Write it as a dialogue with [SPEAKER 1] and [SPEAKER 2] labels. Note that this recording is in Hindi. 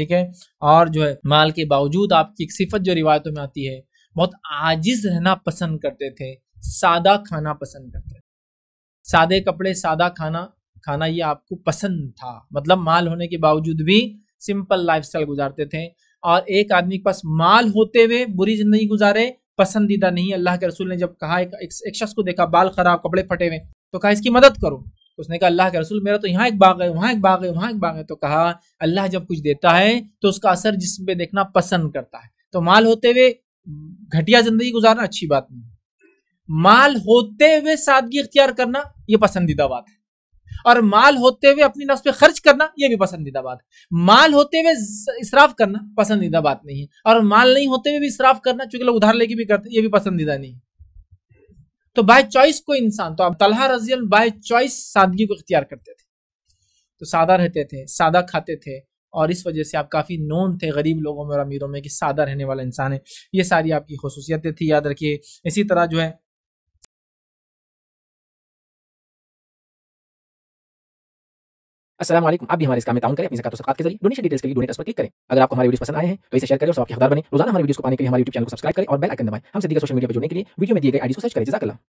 [SPEAKER 1] ठीक है और जो है माल के बावजूद आपकी एक सिफत जो रिवायतों में आती है बहुत आजिज रहना पसंद करते थे सादा खाना पसंद करते थे सादे कपड़े सादा खाना खाना ये आपको पसंद था मतलब माल होने के बावजूद भी सिंपल लाइफस्टाइल गुजारते थे और एक आदमी के पास माल होते हुए बुरी जिंदगी गुजारे पसंदीदा नहीं अल्लाह के रसूल ने जब कहा एक, एक शख्स को देखा बाल खराब कपड़े फटे हुए तो कहा इसकी मदद करो उसने कहा अल्लाह के रसूल मेरा तो यहाँ एक बाग है वहाँ एक बाग है वहाँ एक बाग है तो कहा अल्लाह जब कुछ देता है तो उसका असर जिसम पे देखना पसंद करता है तो माल होते हुए घटिया जिंदगी गुजारना अच्छी बात नहीं माल होते हुए सादगी इख्तियार करना ये पसंदीदा बात है और माल होते हुए अपनी नफ्स पे खर्च करना यह भी पसंदीदा बात है माल होते हुए इसराफ करना पसंदीदा बात नहीं है और माल नहीं होते हुए भी इसराफ करना चूंकि लोग उधार लेके भी करते ये भी पसंदीदा नहीं है तो बाय चॉइस को इंसान तो आप तलहा रजी बाय चॉइस सादगी को इख्तियार करते थे तो सादा रहते थे सादा खाते थे और इस वजह से आप काफ़ी नोन थे गरीब लोगों में और अमीरों में कि सादा रहने वाला इंसान है ये सारी आपकी खसूसियतें थी याद
[SPEAKER 2] रखिए इसी तरह जो है असलम आप भी हमारे इस काम में ताउन करें अपनी जकात सकात के जरिए डोनेशन डिटेल्स के लिए डोनेट पर क्लिक करें अगर आपको हमारी वीडियो पसंद आए हैं तो इसे शेयर करें और आपके हदार बने रोजाना हमारे वीडियो को पाने के लिए हमारे यूट्यूब चैनल को सब्सक्राइब करें और बेल आइकन दबाएं हम सीधे सोशल मीडिया पर जुड़ने के लिए वीडियो में दिए गए आईडी को सर्च करें जजाकला